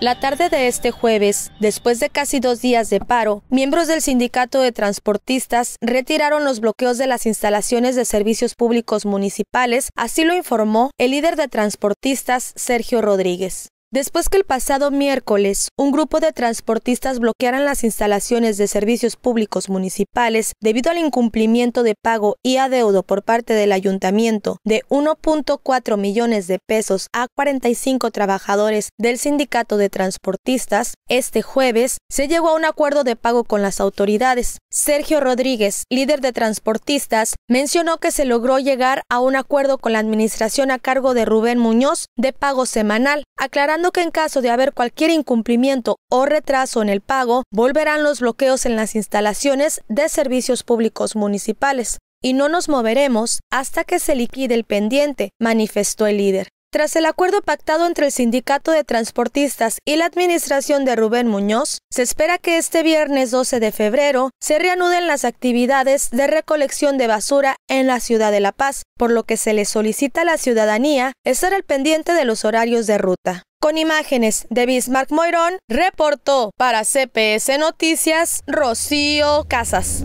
La tarde de este jueves, después de casi dos días de paro, miembros del Sindicato de Transportistas retiraron los bloqueos de las instalaciones de servicios públicos municipales, así lo informó el líder de transportistas Sergio Rodríguez. Después que el pasado miércoles un grupo de transportistas bloquearan las instalaciones de servicios públicos municipales debido al incumplimiento de pago y adeudo por parte del ayuntamiento de 1.4 millones de pesos a 45 trabajadores del sindicato de transportistas, este jueves se llegó a un acuerdo de pago con las autoridades. Sergio Rodríguez, líder de transportistas, mencionó que se logró llegar a un acuerdo con la administración a cargo de Rubén Muñoz de pago semanal, aclarando que en caso de haber cualquier incumplimiento o retraso en el pago, volverán los bloqueos en las instalaciones de servicios públicos municipales. Y no nos moveremos hasta que se liquide el pendiente, manifestó el líder. Tras el acuerdo pactado entre el Sindicato de Transportistas y la administración de Rubén Muñoz, se espera que este viernes 12 de febrero se reanuden las actividades de recolección de basura en la ciudad de La Paz, por lo que se le solicita a la ciudadanía estar al pendiente de los horarios de ruta. Con imágenes de Bismarck Moirón, reportó para CPS Noticias Rocío Casas.